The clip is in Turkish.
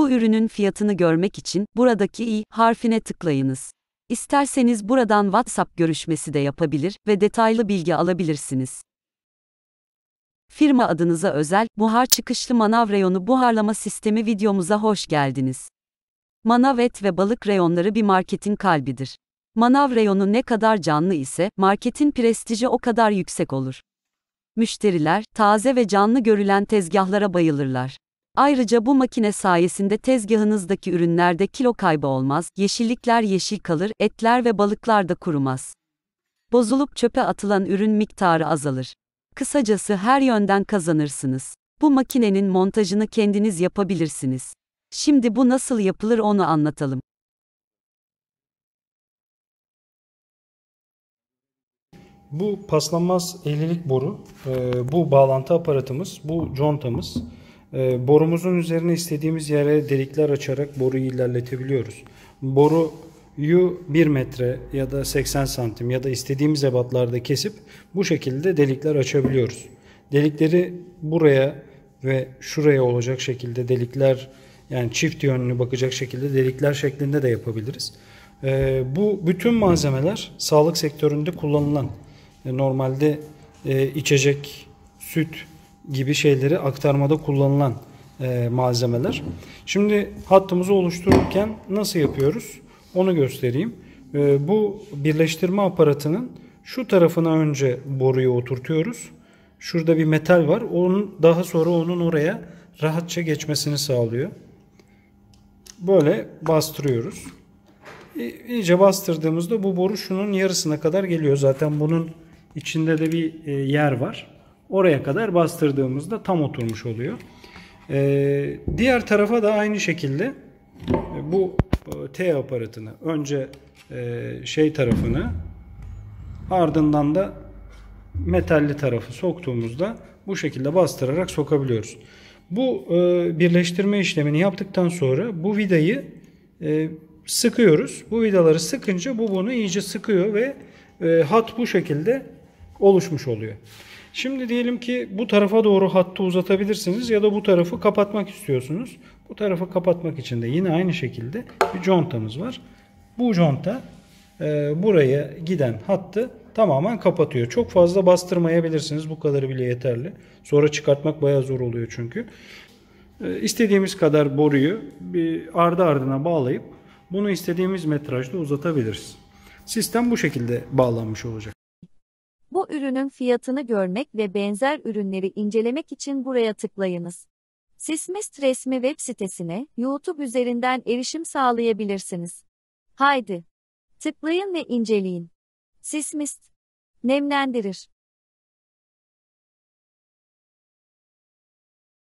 Bu ürünün fiyatını görmek için buradaki i harfine tıklayınız. İsterseniz buradan WhatsApp görüşmesi de yapabilir ve detaylı bilgi alabilirsiniz. Firma adınıza özel buhar çıkışlı manav reyonu buharlama sistemi videomuza hoş geldiniz. Manav et ve balık reyonları bir marketin kalbidir. Manav reyonu ne kadar canlı ise marketin prestiji o kadar yüksek olur. Müşteriler taze ve canlı görülen tezgahlara bayılırlar. Ayrıca bu makine sayesinde tezgahınızdaki ürünlerde kilo kaybı olmaz, yeşillikler yeşil kalır, etler ve balıklar da kurumaz. Bozulup çöpe atılan ürün miktarı azalır. Kısacası her yönden kazanırsınız. Bu makinenin montajını kendiniz yapabilirsiniz. Şimdi bu nasıl yapılır onu anlatalım. Bu paslanmaz 50'lik boru, bu bağlantı aparatımız, bu contamız. Ee, borumuzun üzerine istediğimiz yere delikler açarak boruyu ilerletebiliyoruz. Boruyu 1 metre ya da 80 santim ya da istediğimiz ebatlarda kesip bu şekilde delikler açabiliyoruz. Delikleri buraya ve şuraya olacak şekilde delikler yani çift yönlü bakacak şekilde delikler şeklinde de yapabiliriz. Ee, bu bütün malzemeler sağlık sektöründe kullanılan e, normalde e, içecek, süt, gibi şeyleri aktarmada kullanılan e, malzemeler. Şimdi hattımızı oluştururken nasıl yapıyoruz? Onu göstereyim. E, bu birleştirme aparatının şu tarafına önce boruyu oturtuyoruz. Şurada bir metal var. Onun daha sonra onun oraya rahatça geçmesini sağlıyor. Böyle bastırıyoruz. İyice bastırdığımızda bu boru şunun yarısına kadar geliyor. Zaten bunun içinde de bir e, yer var. Oraya kadar bastırdığımızda tam oturmuş oluyor. Ee, diğer tarafa da aynı şekilde e, bu e, T aparatını önce e, şey tarafını ardından da metalli tarafı soktuğumuzda bu şekilde bastırarak sokabiliyoruz. Bu birleştirme işlemini yaptıktan sonra bu vidayı sıkıyoruz. Bu vidaları sıkınca bu bunu iyice sıkıyor ve hat bu şekilde oluşmuş oluyor. Şimdi diyelim ki bu tarafa doğru hattı uzatabilirsiniz ya da bu tarafı kapatmak istiyorsunuz. Bu tarafı kapatmak için de yine aynı şekilde bir contamız var. Bu conta e, buraya giden hattı tamamen kapatıyor. Çok fazla bastırmayabilirsiniz. Bu kadarı bile yeterli. Sonra çıkartmak bayağı zor oluyor çünkü. E, istediğimiz kadar boruyu bir ardı ardına bağlayıp bunu istediğimiz metrajda uzatabiliriz. Sistem bu şekilde bağlanmış olacak. Bu ürünün fiyatını görmek ve benzer ürünleri incelemek için buraya tıklayınız. Sismist resmi web sitesine YouTube üzerinden erişim sağlayabilirsiniz. Haydi! Tıklayın ve inceleyin. Sismist. Nemlendirir.